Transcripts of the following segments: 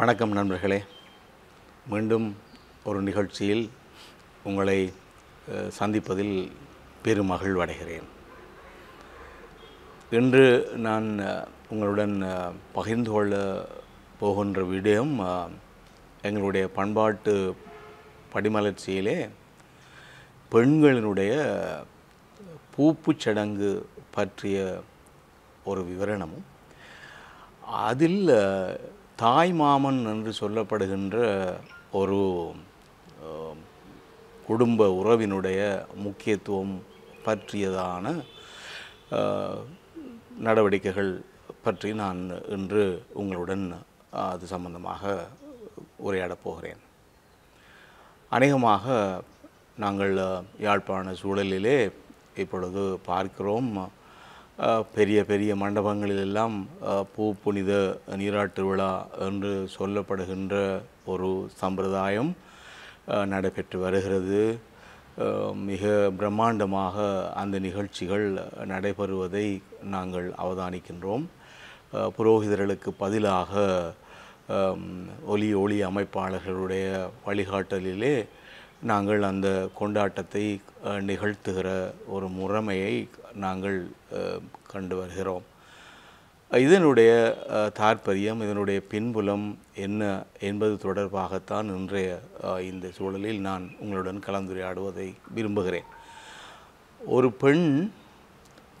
வணக்கம் நண்பர்களே மீண்டும் ஒரு நிகழ்ச்சியில் உங்களை சந்திப்பதில் பெருமகிழ்வு அடைகிறேன் இன்று நான் உங்களுடன் பகிர்ந்து கொள்ள போகின்ற விடயம் எங்களுடைய பண்பாட்டு படிமலர்ச்சியிலே பெண்களினுடைய பூப்புச் சடங்கு பற்றிய ஒரு விவரணமும் அதில் தாய் மாமன் என்று சொல்லப்படுகின்ற ஒரு குடும்ப உறவினுடைய முக்கியத்துவம் பற்றியதான நடவடிக்கைகள் பற்றி நான் இன்று உங்களுடன் அது சம்பந்தமாக உரையாடப் போகிறேன் அநேகமாக நாங்கள் யாழ்ப்பாண சூழலிலே இப்பொழுது பார்க்கிறோம் பெரிய பெரிய மண்டபங்களிலெல்லாம் பூ புனித நீராட்டு விழா என்று சொல்லப்படுகின்ற ஒரு சம்பிரதாயம் நடைபெற்று வருகிறது மிக பிரம்மாண்டமாக அந்த நிகழ்ச்சிகள் நடைபெறுவதை நாங்கள் அவதானிக்கின்றோம் புரோகிதர்களுக்கு பதிலாக ஒலி ஒளி அமைப்பாளர்களுடைய வழிகாட்டலிலே நாங்கள் அந்த கொண்டாட்டத்தை நிகழ்த்துகிற ஒரு முறைமையை நாங்கள் கண்டு வருகிறோம் இதனுடைய தாற்பயம் இதனுடைய பின்புலம் என்ன என்பது தொடர்பாகத்தான் இன்றைய இந்த சூழலில் நான் உங்களுடன் கலந்துரையாடுவதை விரும்புகிறேன் ஒரு பெண்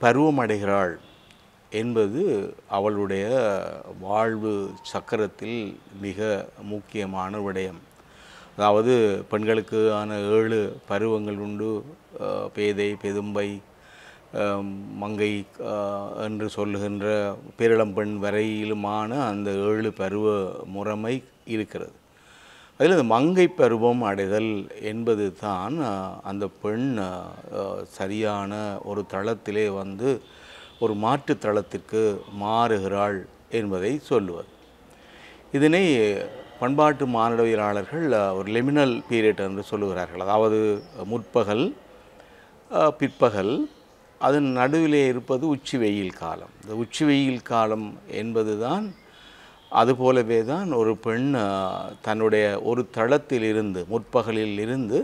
பருவமடைகிறாள் என்பது அவளுடைய வாழ்வு சக்கரத்தில் மிக முக்கியமான விடயம் அதாவது பெண்களுக்கு ஆன ஏழு பருவங்கள் உண்டு பேதை பெதும்பை மங்கை என்று சொல்லுகின்ற பேரிளம்பெண் வரையிலுமான அந்த ஏழு பருவ முறைமை இருக்கிறது அதில் இந்த மங்கை பருவம் அடைதல் என்பது தான் அந்த பெண் சரியான ஒரு தளத்திலே வந்து ஒரு மாற்றுத்தளத்திற்கு தளத்திற்கு மாறுகிறாள் என்பதை சொல்லுவது இதனை பண்பாட்டு மானடவியலாளர்கள் ஒரு லெமினல் பீரியட் என்று சொல்லுகிறார்கள் அதாவது முற்பகல் பிற்பகல் அதன் நடுவிலே இருப்பது உச்சி வெயில் காலம் இந்த உச்சி வெயில் காலம் என்பது தான் அதுபோலவே தான் ஒரு பெண் தன்னுடைய ஒரு தளத்தில் இருந்து முற்பகலில் இருந்து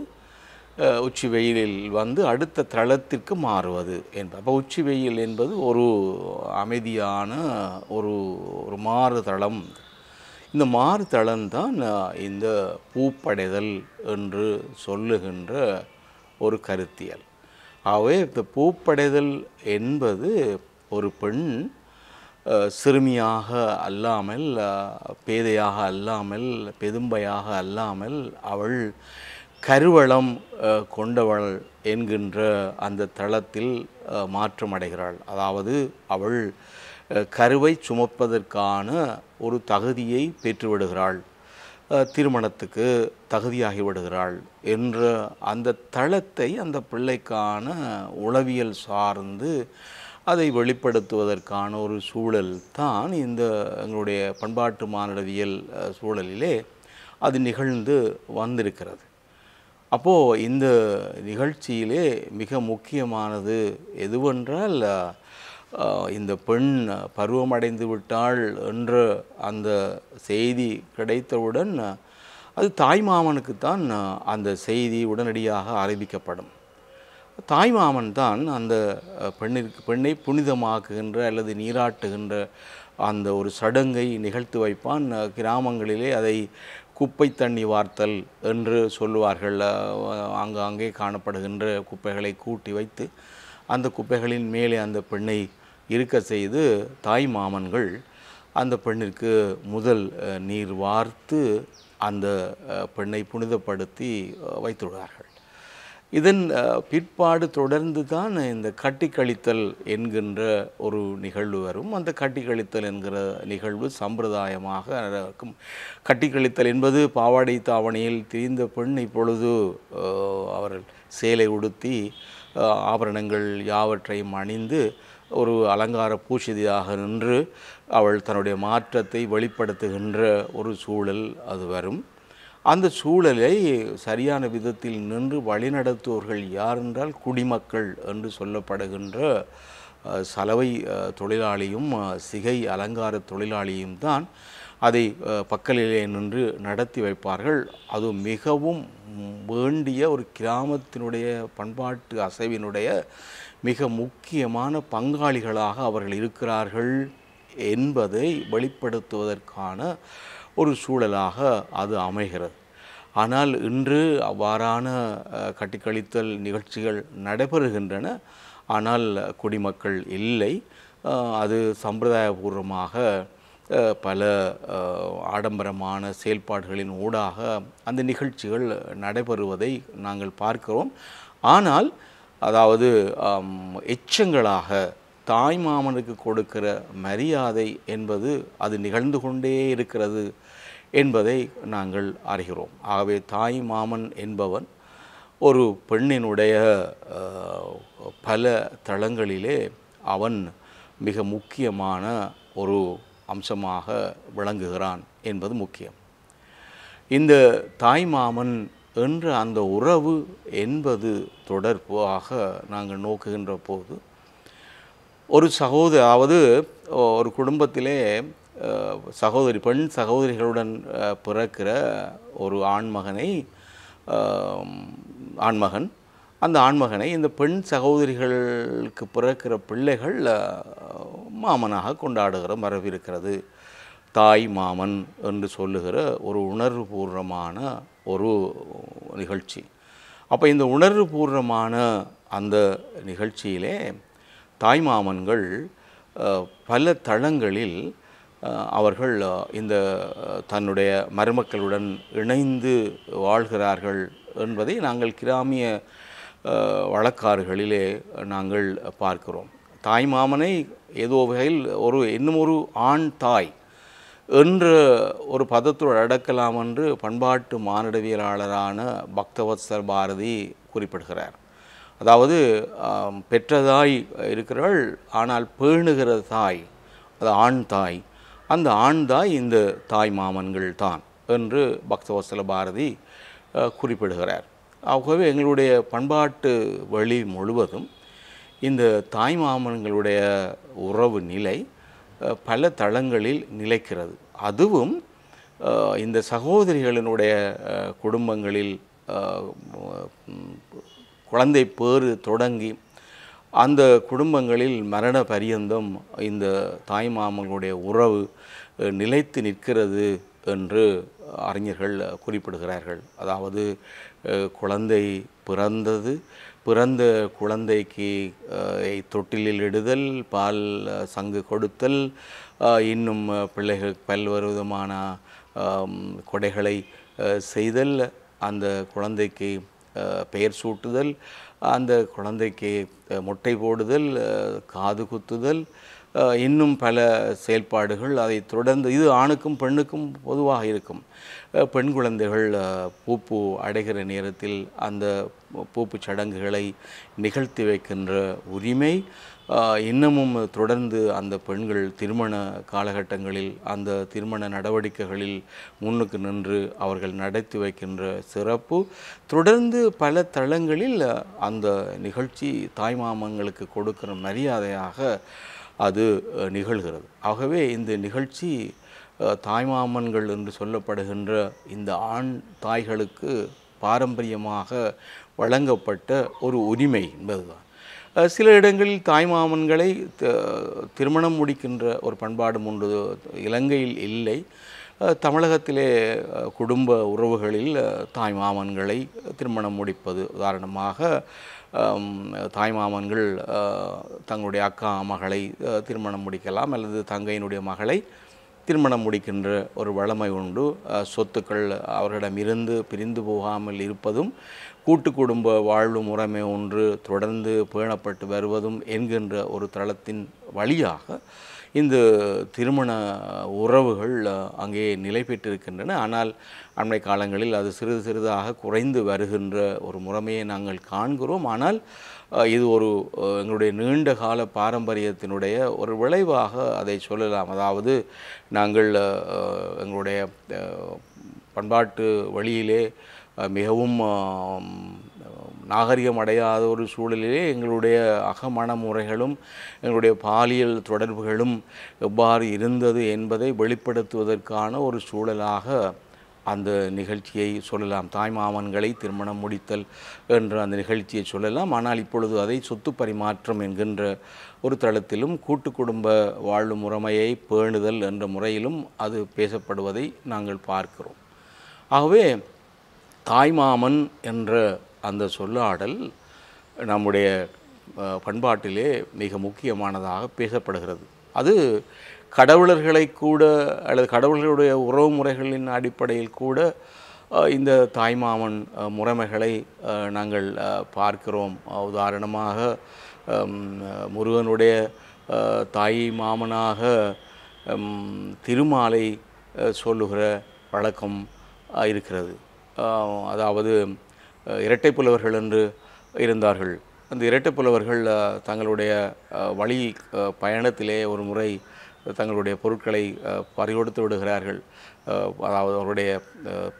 உச்சி வெயிலில் வந்து அடுத்த தளத்திற்கு மாறுவது என்பது அப்போ உச்சி வெயில் என்பது ஒரு அமைதியான ஒரு ஒரு மாறுதளம் இந்த மாறுதளம்தான் தான் இந்த பூப்படைதல் என்று சொல்லுகின்ற ஒரு கருத்தியல் ஆகவே இந்த பூப்படைதல் என்பது ஒரு பெண் சிறுமியாக அல்லாமல் பேதையாக அல்லாமல் பெதும்பையாக அல்லாமல் அவள் கருவளம் கொண்டவள் என்கின்ற அந்த தளத்தில் மாற்றமடைகிறாள் அதாவது அவள் கருவை சுமப்பதற்கான ஒரு தகுதியை பெற்றுவிடுகிறாள் திருமணத்துக்கு தகுதியாகி விடுகிறாள் என்ற அந்த தளத்தை அந்த பிள்ளைக்கான உளவியல் சார்ந்து அதை வெளிப்படுத்துவதற்கான ஒரு சூழல் தான் இந்த எங்களுடைய பண்பாட்டு மானடவியல் சூழலிலே அது நிகழ்ந்து வந்திருக்கிறது அப்போது இந்த நிகழ்ச்சியிலே மிக முக்கியமானது எதுவென்றால் இந்த பெண் பருவமடைந்து விட்டாள் என்று அந்த செய்தி கிடைத்தவுடன் அது தாய்மாமனுக்குத்தான் அந்த செய்தி உடனடியாக அறிவிக்கப்படும் தாய்மாமன் தான் அந்த பெண்ணிற்கு பெண்ணை புனிதமாக்குகின்ற அல்லது நீராட்டுகின்ற அந்த ஒரு சடங்கை நிகழ்த்து வைப்பான் கிராமங்களிலே அதை குப்பை தண்ணி வார்த்தல் என்று சொல்லுவார்கள் அங்கு அங்கே காணப்படுகின்ற குப்பைகளை கூட்டி வைத்து அந்த குப்பைகளின் மேலே அந்த பெண்ணை இருக்க செய்து தாய் மாமன்கள் அந்த பெண்ணிற்கு முதல் நீர் வார்த்து அந்த பெண்ணை புனிதப்படுத்தி வைத்துள்ளார்கள் இதன் பிற்பாடு தொடர்ந்து தான் இந்த கட்டி கழித்தல் என்கின்ற ஒரு நிகழ்வு வரும் அந்த கட்டி கழித்தல் என்கிற நிகழ்வு சம்பிரதாயமாக நடக்கும் கட்டி கழித்தல் என்பது பாவாடை தாவணியில் திரிந்த பெண் இப்பொழுது அவர்கள் சேலை உடுத்தி ஆபரணங்கள் யாவற்றையும் அணிந்து ஒரு அலங்கார பூஷிதியாக நின்று அவள் தன்னுடைய மாற்றத்தை வெளிப்படுத்துகின்ற ஒரு சூழல் அது வரும் அந்த சூழலை சரியான விதத்தில் நின்று வழிநடத்துவோர்கள் யார் என்றால் குடிமக்கள் என்று சொல்லப்படுகின்ற சலவை தொழிலாளியும் சிகை அலங்கார தொழிலாளியும் தான் அதை பக்கலிலே நின்று நடத்தி வைப்பார்கள் அது மிகவும் வேண்டிய ஒரு கிராமத்தினுடைய பண்பாட்டு அசைவினுடைய மிக முக்கியமான பங்காளிகளாக அவர்கள் இருக்கிறார்கள் என்பதை வெளிப்படுத்துவதற்கான ஒரு சூழலாக அது அமைகிறது ஆனால் இன்று அவ்வாறான கட்டிக்கழித்தல் நிகழ்ச்சிகள் நடைபெறுகின்றன ஆனால் குடிமக்கள் இல்லை அது சம்பிரதாயபூர்வமாக பல ஆடம்பரமான செயல்பாடுகளின் ஊடாக அந்த நிகழ்ச்சிகள் நடைபெறுவதை நாங்கள் பார்க்கிறோம் ஆனால் அதாவது எச்சங்களாக தாய் மாமனுக்கு கொடுக்கிற மரியாதை என்பது அது நிகழ்ந்து கொண்டே இருக்கிறது என்பதை நாங்கள் அறிகிறோம் ஆகவே தாய் மாமன் என்பவன் ஒரு பெண்ணினுடைய பல தளங்களிலே அவன் மிக முக்கியமான ஒரு அம்சமாக விளங்குகிறான் என்பது முக்கியம் இந்த தாய் மாமன் என்ற அந்த உறவு என்பது தொடர்பாக நாங்கள் நோக்குகின்ற போது ஒரு சகோதரி அதாவது ஒரு குடும்பத்திலே சகோதரி பெண் சகோதரிகளுடன் பிறக்கிற ஒரு ஆண்மகனை ஆண்மகன் அந்த ஆண்மகனை இந்த பெண் சகோதரிகளுக்கு பிறக்கிற பிள்ளைகள் மாமனாக கொண்டாடுகிற மரபு இருக்கிறது தாய் மாமன் என்று சொல்லுகிற ஒரு உணர்வுபூர்வமான ஒரு நிகழ்ச்சி அப்போ இந்த உணர்வுபூர்வமான அந்த நிகழ்ச்சியிலே தாய் மாமன்கள் பல தளங்களில் அவர்கள் இந்த தன்னுடைய மருமக்களுடன் இணைந்து வாழ்கிறார்கள் என்பதை நாங்கள் கிராமிய வழக்காறுகளிலே நாங்கள் பார்க்கிறோம் தாய் மாமனை ஏதோ வகையில் ஒரு இன்னும் ஒரு ஆண் தாய் என்று ஒரு பதத்தோடு அடக்கலாம் என்று பண்பாட்டு மானிடவியலாளரான பக்தவத்சர் பாரதி குறிப்பிடுகிறார் அதாவது பெற்றதாய் இருக்கிறவள் ஆனால் பேணுகிற தாய் அது ஆண் தாய் அந்த ஆண் தாய் இந்த தாய் மாமன்கள் தான் என்று பக்தவத்சல பாரதி குறிப்பிடுகிறார் ஆகவே எங்களுடைய பண்பாட்டு வழி முழுவதும் இந்த தாய் மாமன்களுடைய உறவு நிலை பல தளங்களில் நிலைக்கிறது அதுவும் இந்த சகோதரிகளினுடைய குடும்பங்களில் குழந்தை பேறு தொடங்கி அந்த குடும்பங்களில் மரண பரியந்தம் இந்த தாய்மாமங்களுடைய உறவு நிலைத்து நிற்கிறது என்று அறிஞர்கள் குறிப்பிடுகிறார்கள் அதாவது குழந்தை பிறந்தது பிறந்த குழந்தைக்கு தொட்டிலில் இடுதல் பால் சங்கு கொடுத்தல் இன்னும் பிள்ளைகள் பல்வேறு விதமான கொடைகளை செய்தல் அந்த குழந்தைக்கு பெயர் சூட்டுதல் அந்த குழந்தைக்கு முட்டை போடுதல் காது குத்துதல் இன்னும் பல செயல்பாடுகள் அதை தொடர்ந்து இது ஆணுக்கும் பெண்ணுக்கும் பொதுவாக இருக்கும் பெண் குழந்தைகள் பூப்பு அடைகிற நேரத்தில் அந்த பூப்பு சடங்குகளை நிகழ்த்தி வைக்கின்ற உரிமை இன்னமும் தொடர்ந்து அந்த பெண்கள் திருமண காலகட்டங்களில் அந்த திருமண நடவடிக்கைகளில் முன்னுக்கு நின்று அவர்கள் நடத்தி வைக்கின்ற சிறப்பு தொடர்ந்து பல தளங்களில் அந்த நிகழ்ச்சி தாய்மாமங்களுக்கு கொடுக்கிற மரியாதையாக அது நிகழ்கிறது ஆகவே இந்த நிகழ்ச்சி தாய்மாமன்கள் என்று சொல்லப்படுகின்ற இந்த ஆண் தாய்களுக்கு பாரம்பரியமாக வழங்கப்பட்ட ஒரு உரிமை என்பதுதான் சில இடங்களில் தாய்மாமன்களை திருமணம் முடிக்கின்ற ஒரு பண்பாடும் உண்டு இலங்கையில் இல்லை தமிழகத்திலே குடும்ப உறவுகளில் தாய் மாமன்களை திருமணம் முடிப்பது உதாரணமாக தாய் மாமன்கள் தங்களுடைய அக்கா மகளை திருமணம் முடிக்கலாம் அல்லது தங்கையினுடைய மகளை திருமணம் முடிக்கின்ற ஒரு வளமை உண்டு சொத்துக்கள் இருந்து பிரிந்து போகாமல் இருப்பதும் கூட்டு குடும்ப வாழ்வு முறைமை ஒன்று தொடர்ந்து பேணப்பட்டு வருவதும் என்கின்ற ஒரு தளத்தின் வழியாக இந்த திருமண உறவுகள் அங்கே நிலை பெற்றிருக்கின்றன ஆனால் அண்மை காலங்களில் அது சிறிது சிறிதாக குறைந்து வருகின்ற ஒரு முறைமையை நாங்கள் காண்கிறோம் ஆனால் இது ஒரு எங்களுடைய நீண்ட கால பாரம்பரியத்தினுடைய ஒரு விளைவாக அதை சொல்லலாம் அதாவது நாங்கள் எங்களுடைய பண்பாட்டு வழியிலே மிகவும் நாகரிகம் அடையாத ஒரு சூழலிலே எங்களுடைய அகமண முறைகளும் எங்களுடைய பாலியல் தொடர்புகளும் எவ்வாறு இருந்தது என்பதை வெளிப்படுத்துவதற்கான ஒரு சூழலாக அந்த நிகழ்ச்சியை சொல்லலாம் தாய்மாமன்களை திருமணம் முடித்தல் என்ற அந்த நிகழ்ச்சியை சொல்லலாம் ஆனால் இப்பொழுது அதை சொத்து பரிமாற்றம் என்கின்ற ஒரு தளத்திலும் கூட்டு குடும்ப வாழ்வு முறைமையை பேணுதல் என்ற முறையிலும் அது பேசப்படுவதை நாங்கள் பார்க்கிறோம் ஆகவே தாய்மாமன் என்ற அந்த சொல்லாடல் நம்முடைய பண்பாட்டிலே மிக முக்கியமானதாக பேசப்படுகிறது அது கடவுளர்களை கூட அல்லது கடவுள்களுடைய உறவு முறைகளின் அடிப்படையில் கூட இந்த தாய்மாமன் முறைமைகளை நாங்கள் பார்க்கிறோம் உதாரணமாக முருகனுடைய தாய் மாமனாக திருமாலை சொல்லுகிற வழக்கம் இருக்கிறது அதாவது இரட்டை புலவர்கள் என்று இருந்தார்கள் அந்த இரட்டை புலவர்கள் தங்களுடைய வழி பயணத்திலே ஒரு முறை தங்களுடைய பொருட்களை பறிகொடுத்து விடுகிறார்கள் அதாவது அவருடைய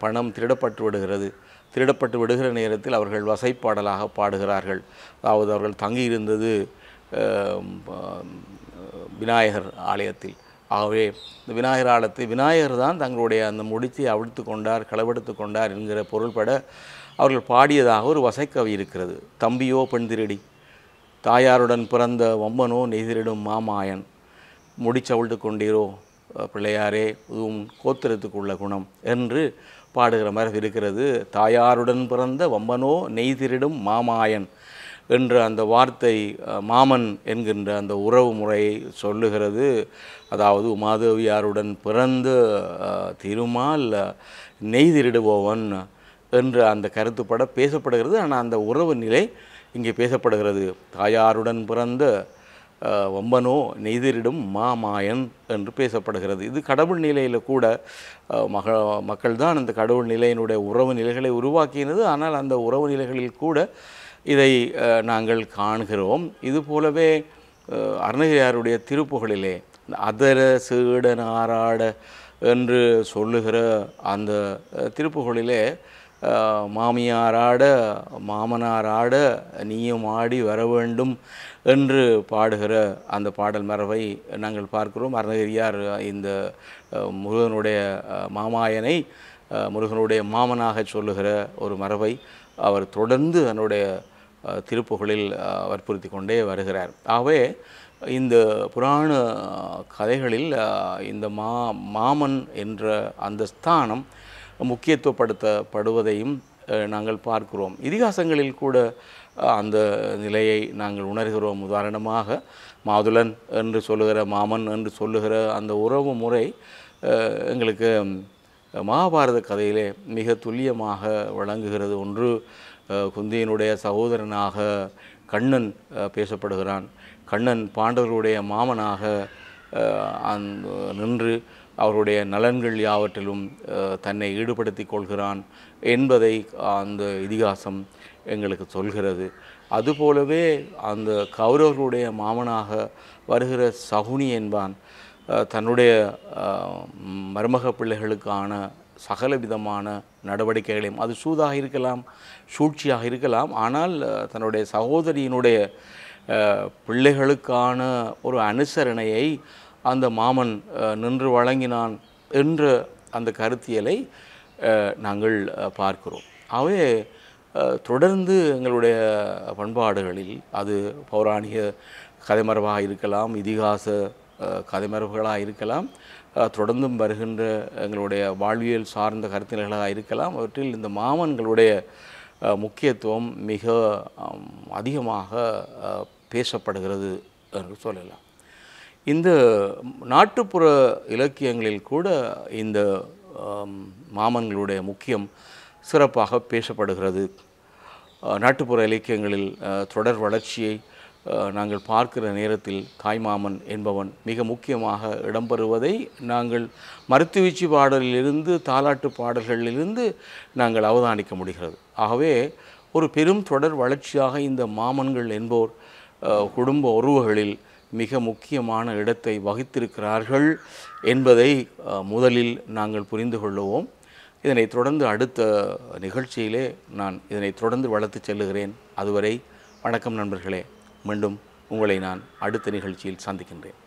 பணம் திருடப்பட்டு விடுகிறது திருடப்பட்டு விடுகிற நேரத்தில் அவர்கள் வசைப்பாடலாக பாடுகிறார்கள் அதாவது அவர்கள் தங்கியிருந்தது விநாயகர் ஆலயத்தில் ஆகவே இந்த விநாயகர் ஆலத்தை விநாயகர் தான் தங்களுடைய அந்த முடித்தை அவிழ்த்து கொண்டார் களவெடுத்து கொண்டார் என்கிற பொருள்பட அவர்கள் பாடியதாக ஒரு வசைக்கவி இருக்கிறது தம்பியோ பெண் திருடி தாயாருடன் பிறந்த ஒம்மனோ நெய்திரிடும் மாமாயன் முடிச்சவிழ்த்து கொண்டீரோ பிள்ளையாரே உன் கோத்திரத்துக்குள்ள குணம் என்று பாடுகிற மாதிரி இருக்கிறது தாயாருடன் பிறந்த வம்பனோ நெய்திரிடும் மாமாயன் என்ற அந்த வார்த்தை மாமன் என்கின்ற அந்த உறவு முறையை சொல்லுகிறது அதாவது உமாதேவியாருடன் பிறந்த திருமால் நெய்திருடுபவன் என்ற அந்த கருத்துப்பட பேசப்படுகிறது ஆனால் அந்த உறவு நிலை இங்கே பேசப்படுகிறது தாயாருடன் பிறந்த வம்பனோ நெய்திரிடும் மாமாயன் என்று பேசப்படுகிறது இது கடவுள் நிலையில் கூட மக மக்கள்தான் அந்த கடவுள் நிலையினுடைய உறவு நிலைகளை உருவாக்கினது ஆனால் அந்த உறவு நிலைகளில் கூட இதை நாங்கள் காண்கிறோம் இது போலவே அருணகிரியாருடைய திருப்புகளிலே அதர சீட நாராட என்று சொல்லுகிற அந்த திருப்புகளிலே மாமியாராட மாமனாராட நீயும் ஆடி வர வேண்டும் என்று பாடுகிற அந்த பாடல் மரபை நாங்கள் பார்க்கிறோம் அருணகிரியார் இந்த முருகனுடைய மாமாயனை முருகனுடைய மாமனாக சொல்லுகிற ஒரு மரபை அவர் தொடர்ந்து தன்னுடைய திருப்புகளில் வற்புறுத்தி கொண்டே வருகிறார் ஆகவே இந்த புராண கதைகளில் இந்த மா மாமன் என்ற அந்த ஸ்தானம் முக்கியத்துவப்படுத்தப்படுவதையும் நாங்கள் பார்க்கிறோம் இதிகாசங்களில் கூட அந்த நிலையை நாங்கள் உணர்கிறோம் உதாரணமாக மாதுளன் என்று சொல்லுகிற மாமன் என்று சொல்லுகிற அந்த உறவு முறை எங்களுக்கு மகாபாரத கதையிலே மிக துல்லியமாக வழங்குகிறது ஒன்று குந்தியினுடைய சகோதரனாக கண்ணன் பேசப்படுகிறான் கண்ணன் பாண்டவர்களுடைய மாமனாக நின்று அவருடைய நலன்கள் யாவற்றிலும் தன்னை ஈடுபடுத்தி கொள்கிறான் என்பதை அந்த இதிகாசம் எங்களுக்கு சொல்கிறது அதுபோலவே அந்த கௌரவர்களுடைய மாமனாக வருகிற சகுனி என்பான் தன்னுடைய மருமக பிள்ளைகளுக்கான சகல விதமான நடவடிக்கைகளையும் அது சூதாக இருக்கலாம் சூழ்ச்சியாக இருக்கலாம் ஆனால் தன்னுடைய சகோதரியினுடைய பிள்ளைகளுக்கான ஒரு அனுசரணையை அந்த மாமன் நின்று வழங்கினான் என்ற அந்த கருத்தியலை நாங்கள் பார்க்கிறோம் அவே தொடர்ந்து எங்களுடைய பண்பாடுகளில் அது பௌராணிக கதைமரபாக இருக்கலாம் இதிகாச கதைமரபுகளாக இருக்கலாம் தொடர்ந்தும் வருகின்ற எங்களுடைய வாழ்வியல் சார்ந்த கருத்தினர்களாக இருக்கலாம் அவற்றில் இந்த மாமன்களுடைய முக்கியத்துவம் மிக அதிகமாக பேசப்படுகிறது என்று சொல்லலாம் இந்த நாட்டுப்புற இலக்கியங்களில் கூட இந்த மாமன்களுடைய முக்கியம் சிறப்பாக பேசப்படுகிறது நாட்டுப்புற இலக்கியங்களில் தொடர் வளர்ச்சியை நாங்கள் பார்க்கிற நேரத்தில் தாய்மாமன் என்பவன் மிக முக்கியமாக இடம்பெறுவதை நாங்கள் மருத்துவீச்சு பாடலிலிருந்து தாலாட்டு பாடல்களிலிருந்து நாங்கள் அவதானிக்க முடிகிறது ஆகவே ஒரு பெரும் தொடர் வளர்ச்சியாக இந்த மாமன்கள் என்போர் குடும்ப உறவுகளில் மிக முக்கியமான இடத்தை வகித்திருக்கிறார்கள் என்பதை முதலில் நாங்கள் புரிந்து கொள்ளுவோம் இதனை தொடர்ந்து அடுத்த நிகழ்ச்சியிலே நான் இதனை தொடர்ந்து வளர்த்து செல்லுகிறேன் அதுவரை வணக்கம் நண்பர்களே மீண்டும் உங்களை நான் அடுத்த நிகழ்ச்சியில் சந்திக்கின்றேன்